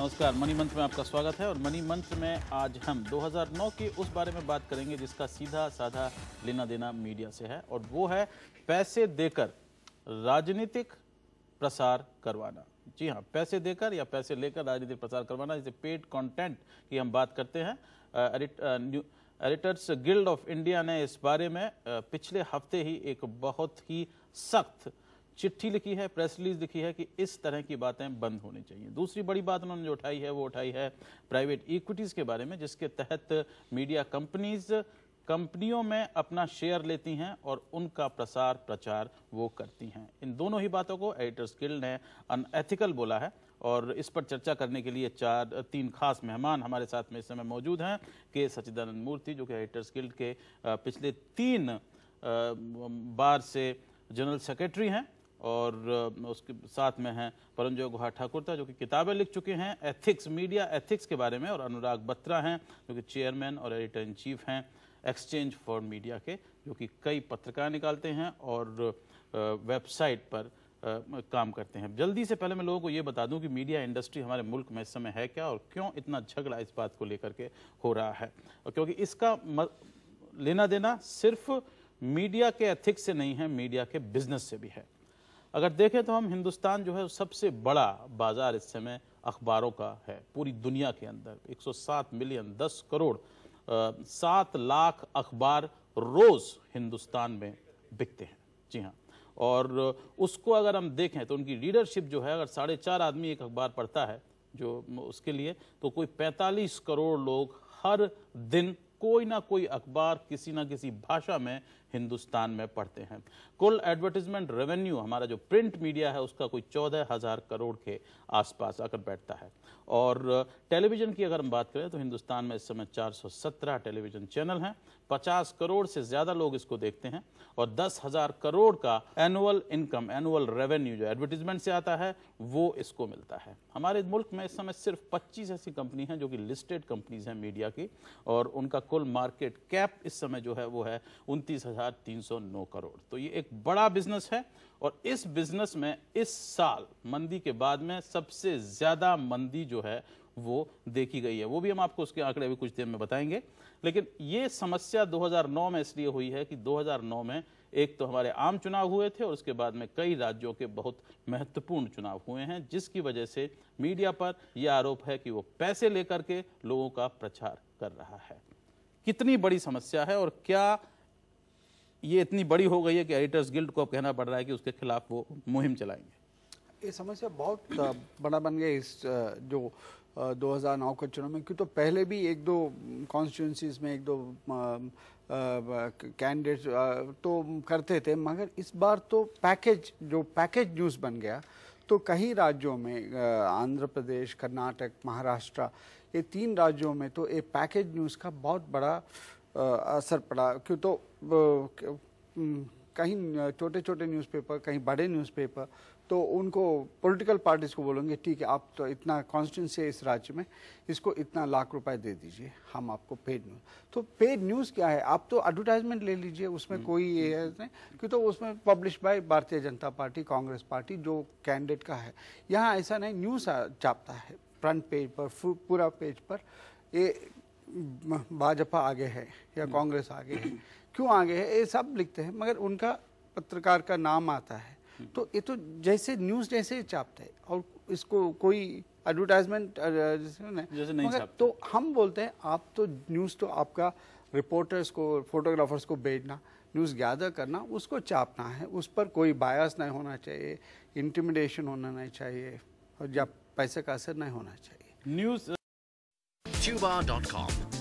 नमस्कार मनी मंत्र में आपका स्वागत है और मनी मंत्र में आज हम 2009 के उस बारे में बात करेंगे जिसका सीधा साधा लेना देना मीडिया से है और वो है पैसे देकर राजनीतिक प्रसार करवाना जी हाँ पैसे देकर या पैसे लेकर राजनीतिक प्रसार करवाना जैसे पेड कंटेंट की हम बात करते हैं एडिटर्स गिल्ड ऑफ इंडिया ने इस बारे में पिछले हफ्ते ही एक बहुत ही सख्त चिट्ठी लिखी है प्रेस रिलीज लिखी है कि इस तरह की बातें बंद होनी चाहिए दूसरी बड़ी बात उन्होंने जो उठाई है वो उठाई है प्राइवेट इक्विटीज़ के बारे में जिसके तहत मीडिया कंपनीज कंपनियों में अपना शेयर लेती हैं और उनका प्रसार प्रचार वो करती हैं इन दोनों ही बातों को एडिटर्स गिल्ड ने अनएथिकल बोला है और इस पर चर्चा करने के लिए चार तीन खास मेहमान हमारे साथ में इस समय मौजूद हैं के सचिदानंद मूर्ति जो कि एडिटर्स गिल्ड के पिछले तीन बार से जनरल सेक्रेटरी हैं और उसके साथ में हैं परमजोग गुहा ठाकुरता जो कि किताबें लिख चुके हैं एथिक्स मीडिया एथिक्स के बारे में और अनुराग बत्रा हैं जो कि चेयरमैन और एडिटर इन चीफ हैं एक्सचेंज फॉर मीडिया के जो कि कई पत्रकार निकालते हैं और वेबसाइट पर काम करते हैं जल्दी से पहले मैं लोगों को ये बता दूं कि मीडिया इंडस्ट्री हमारे मुल्क में इस समय है क्या और क्यों इतना झगड़ा इस बात को लेकर के हो रहा है और क्योंकि इसका लेना देना सिर्फ मीडिया के एथिक्स से नहीं है मीडिया के बिजनेस से भी है अगर देखें तो हम हिंदुस्तान जो है सबसे बड़ा बाज़ार इस समय अखबारों का है पूरी दुनिया के अंदर 107 मिलियन 10 करोड़ सात लाख अखबार रोज़ हिंदुस्तान में बिकते हैं जी हाँ और उसको अगर हम देखें तो उनकी लीडरशिप जो है अगर साढ़े चार आदमी एक अखबार पढ़ता है जो उसके लिए तो कोई 45 करोड़ लोग हर दिन कोई ना कोई अखबार किसी ना किसी भाषा में हिंदुस्तान में पढ़ते हैं कुल एडवर्टीजमेंट रेवेन्यू हमारा जो प्रिंट मीडिया है उसका कोई चौदह हज़ार करोड़ के आसपास आकर बैठता है और टेलीविज़न की अगर हम बात करें तो हिंदुस्तान में इस समय 417 टेलीविज़न चैनल हैं 50 करोड़ से ज़्यादा लोग इसको देखते हैं और दस हज़ार करोड़ का एनुअल इनकम एनुअल रेवेन्यू जो एडवर्टीजमेंट से आता है वो इसको मिलता है हमारे मुल्क में इस समय सिर्फ पच्चीस ऐसी कंपनी हैं जो कि लिस्टेड कंपनीज हैं मीडिया की और उनका कुल मार्केट कैप इस समय जो है वो है उनतीस हजार तीन सौ नौ करोड़ तो ये एक बड़ा बिजनेस है और इस बिजनेस में इस साल मंदी के बाद में सबसे ज्यादा मंदी जो है वो देखी गई है वो भी हम आपको उसके आंकड़े भी कुछ देर में बताएंगे लेकिन ये समस्या 2009 में इसलिए हुई है कि 2009 में एक तो हमारे आम चुनाव हुए थे और उसके बाद में कई राज्यों के बहुत महत्वपूर्ण चुनाव हुए हैं जिसकी वजह से मीडिया पर यह आरोप है कि वो पैसे लेकर के लोगों का प्रचार कर रहा है कितनी बड़ी समस्या है और क्या ये इतनी बड़ी हो गई है कि एडिटर्स गिल्ड को अब कहना पड़ रहा है कि उसके खिलाफ वो मुहिम चलाएंगे ये समस्या बहुत बड़ा बन गया इस जो 2009 के चुनाव में क्यों तो पहले भी एक दो कॉन्स्टिट्यूंसीज में एक दो कैंडिडेट तो करते थे मगर इस बार तो पैकेज जो पैकेज न्यूज़ बन गया तो कई राज्यों में आंध्र प्रदेश कर्नाटक महाराष्ट्र ये तीन राज्यों में तो ये पैकेज न्यूज़ का बहुत बड़ा आ, असर पड़ा क्यों तो कहीं छोटे छोटे न्यूज़पेपर कहीं बड़े न्यूज़पेपर तो उनको पॉलिटिकल पार्टीज को बोलेंगे ठीक है आप तो इतना कॉन्स्टिट्यूंसी है इस राज्य में इसको इतना लाख रुपए दे दीजिए हम आपको पेड न्यूज़ तो पेड न्यूज़ क्या है आप तो एडवर्टाइजमेंट ले लीजिए उसमें हम्म, कोई ये है हम्म, नहीं हम्म। क्यों तो उसमें publish by Bharatiya Janata party Congress party जो कैंडिडेट का है यहाँ ऐसा नहीं न्यूज़ छापता है फ्रंट पेज पर पूरा पेज पर ये भाजपा आगे है या हम्म। कांग्रेस आगे है क्यों आगे है ये सब लिखते हैं मगर उनका पत्रकार का नाम आता है हम्म। तो ये तो जैसे न्यूज़ जैसे ही छापते हैं और इसको कोई एडवर्टाइजमेंट जैसे नहीं मगर तो हम बोलते हैं आप तो न्यूज़ तो आपका रिपोर्टर्स को फोटोग्राफर्स को भेजना न्यूज़ गैदर करना उसको चापना है उस पर कोई बायस नहीं होना चाहिए इंटिमिडेशन होना नहीं चाहिए और जब पैसे का असर नहीं होना चाहिए न्यूज